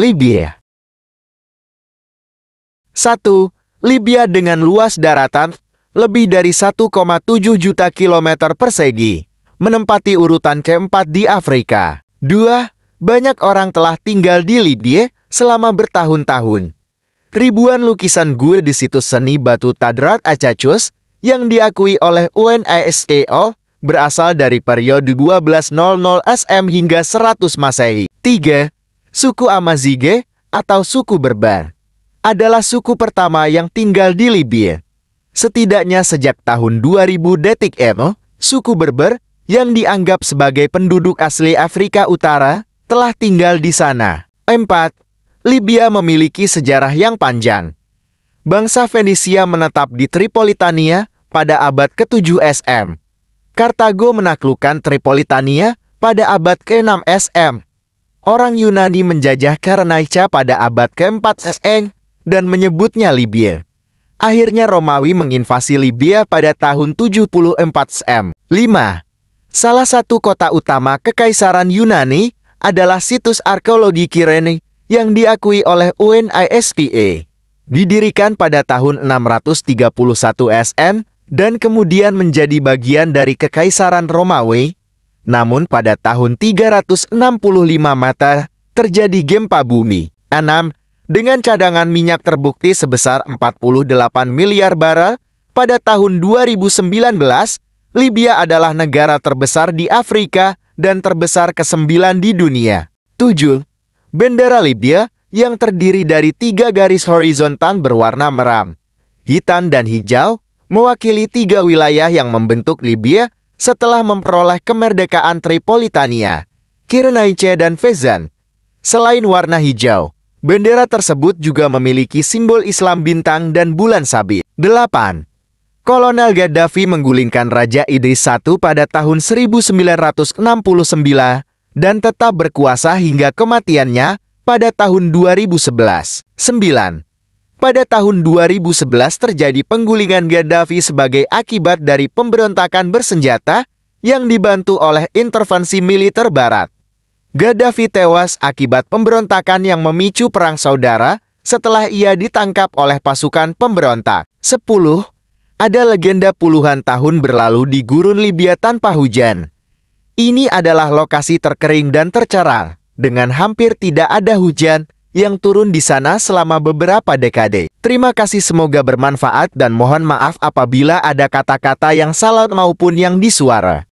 Libya 1. Libya dengan luas daratan lebih dari 1,7 juta kilometer persegi, menempati urutan keempat di Afrika. 2. Banyak orang telah tinggal di Libya selama bertahun-tahun. Ribuan lukisan gue di situs seni batu Tadrat Acacus yang diakui oleh UNESCO berasal dari periode 1200 SM hingga 100 Masehi. 3. Suku Amazigh atau suku Berber adalah suku pertama yang tinggal di Libya. Setidaknya sejak tahun 2000 detik emo, suku Berber yang dianggap sebagai penduduk asli Afrika Utara telah tinggal di sana. 4. Libya memiliki sejarah yang panjang. Bangsa Fenisia menetap di Tripolitania pada abad ke-7 SM. Kartago menaklukkan Tripolitania pada abad ke-6 SM orang Yunani menjajah Karnaica pada abad keempat SN dan menyebutnya Libya. Akhirnya Romawi menginvasi Libya pada tahun 74 SM. 5. Salah satu kota utama Kekaisaran Yunani adalah situs arkeologi Kirene yang diakui oleh UNISTA. Didirikan pada tahun 631 SM dan kemudian menjadi bagian dari Kekaisaran Romawi namun pada tahun 365 mata terjadi gempa bumi. 6. Dengan cadangan minyak terbukti sebesar 48 miliar barel pada tahun 2019, Libya adalah negara terbesar di Afrika dan terbesar ke-9 di dunia. 7. Bendera Libya yang terdiri dari tiga garis horizontal berwarna merah, hitam dan hijau, mewakili tiga wilayah yang membentuk Libya setelah memperoleh kemerdekaan Tripolitania, Kirenaice dan Fezan. Selain warna hijau, bendera tersebut juga memiliki simbol Islam bintang dan bulan sabit. 8. Kolonel Gaddafi menggulingkan Raja Idris I pada tahun 1969 dan tetap berkuasa hingga kematiannya pada tahun 2011. 9 pada tahun 2011 terjadi penggulingan Gaddafi sebagai akibat dari pemberontakan bersenjata yang dibantu oleh intervensi militer barat. Gaddafi tewas akibat pemberontakan yang memicu perang saudara setelah ia ditangkap oleh pasukan pemberontak. 10. Ada legenda puluhan tahun berlalu di gurun Libya tanpa hujan. Ini adalah lokasi terkering dan tercerah, dengan hampir tidak ada hujan, yang turun di sana selama beberapa dekade. Terima kasih semoga bermanfaat dan mohon maaf apabila ada kata-kata yang salah maupun yang disuara.